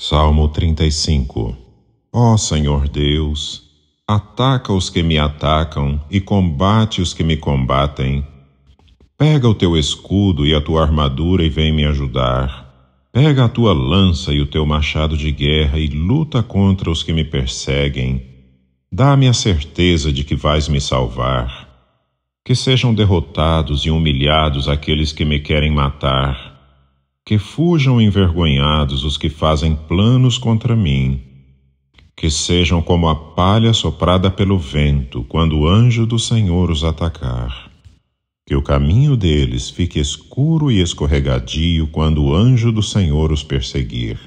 Salmo 35 Ó oh Senhor Deus, ataca os que me atacam e combate os que me combatem. Pega o teu escudo e a tua armadura e vem me ajudar. Pega a tua lança e o teu machado de guerra e luta contra os que me perseguem. Dá-me a certeza de que vais me salvar. Que sejam derrotados e humilhados aqueles que me querem matar que fujam envergonhados os que fazem planos contra mim. Que sejam como a palha soprada pelo vento quando o anjo do Senhor os atacar. Que o caminho deles fique escuro e escorregadio quando o anjo do Senhor os perseguir.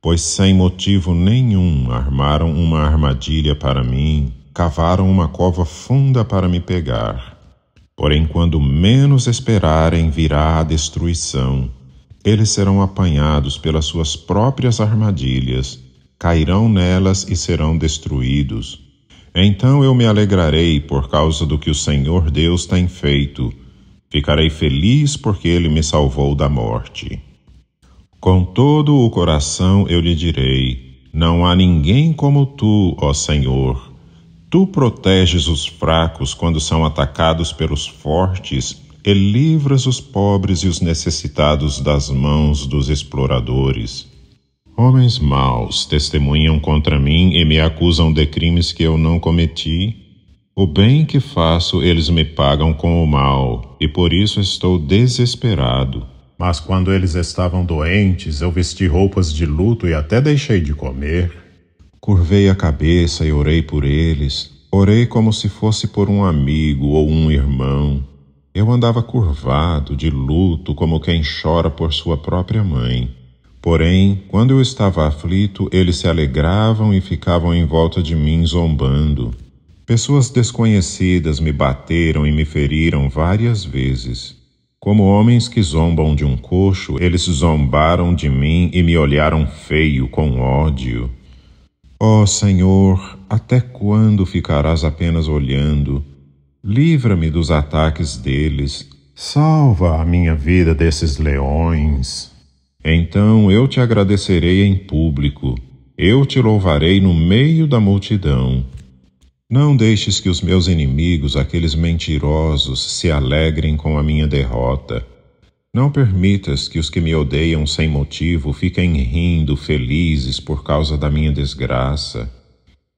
Pois sem motivo nenhum armaram uma armadilha para mim, cavaram uma cova funda para me pegar. Porém, quando menos esperarem, virá a destruição eles serão apanhados pelas suas próprias armadilhas, cairão nelas e serão destruídos. Então eu me alegrarei por causa do que o Senhor Deus tem feito. Ficarei feliz porque ele me salvou da morte. Com todo o coração eu lhe direi: Não há ninguém como tu, ó Senhor. Tu proteges os fracos quando são atacados pelos fortes e livras os pobres e os necessitados das mãos dos exploradores. Homens maus testemunham contra mim e me acusam de crimes que eu não cometi. O bem que faço eles me pagam com o mal, e por isso estou desesperado. Mas quando eles estavam doentes, eu vesti roupas de luto e até deixei de comer. Curvei a cabeça e orei por eles. Orei como se fosse por um amigo ou um irmão. Eu andava curvado, de luto, como quem chora por sua própria mãe. Porém, quando eu estava aflito, eles se alegravam e ficavam em volta de mim zombando. Pessoas desconhecidas me bateram e me feriram várias vezes. Como homens que zombam de um coxo, eles zombaram de mim e me olharam feio com ódio. Ó oh, Senhor, até quando ficarás apenas olhando? Livra-me dos ataques deles. Salva a minha vida desses leões. Então eu te agradecerei em público. Eu te louvarei no meio da multidão. Não deixes que os meus inimigos, aqueles mentirosos, se alegrem com a minha derrota. Não permitas que os que me odeiam sem motivo fiquem rindo, felizes por causa da minha desgraça.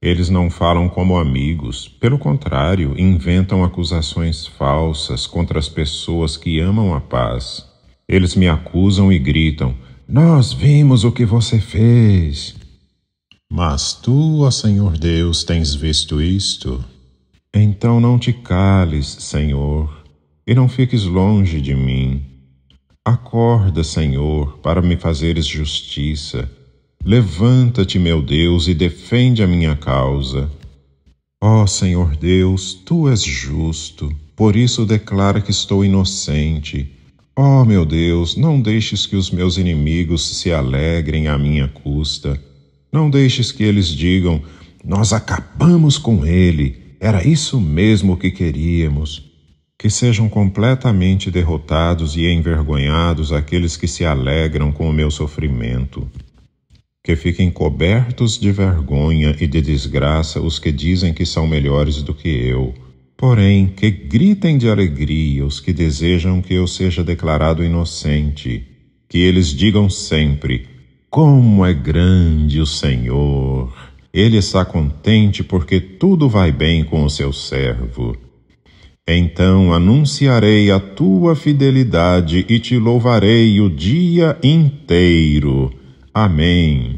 Eles não falam como amigos, pelo contrário, inventam acusações falsas contra as pessoas que amam a paz. Eles me acusam e gritam: Nós vimos o que você fez. Mas tu, ó Senhor Deus, tens visto isto? Então não te cales, Senhor, e não fiques longe de mim. Acorda, Senhor, para me fazeres justiça Levanta-te, meu Deus, e defende a minha causa. Ó oh, Senhor Deus, tu és justo, por isso declara que estou inocente. Ó oh, meu Deus, não deixes que os meus inimigos se alegrem à minha custa. Não deixes que eles digam: Nós acabamos com ele, era isso mesmo que queríamos. Que sejam completamente derrotados e envergonhados aqueles que se alegram com o meu sofrimento que fiquem cobertos de vergonha e de desgraça os que dizem que são melhores do que eu. Porém, que gritem de alegria os que desejam que eu seja declarado inocente. Que eles digam sempre: Como é grande o Senhor! Ele está contente porque tudo vai bem com o seu servo. Então anunciarei a tua fidelidade e te louvarei o dia inteiro. Amém.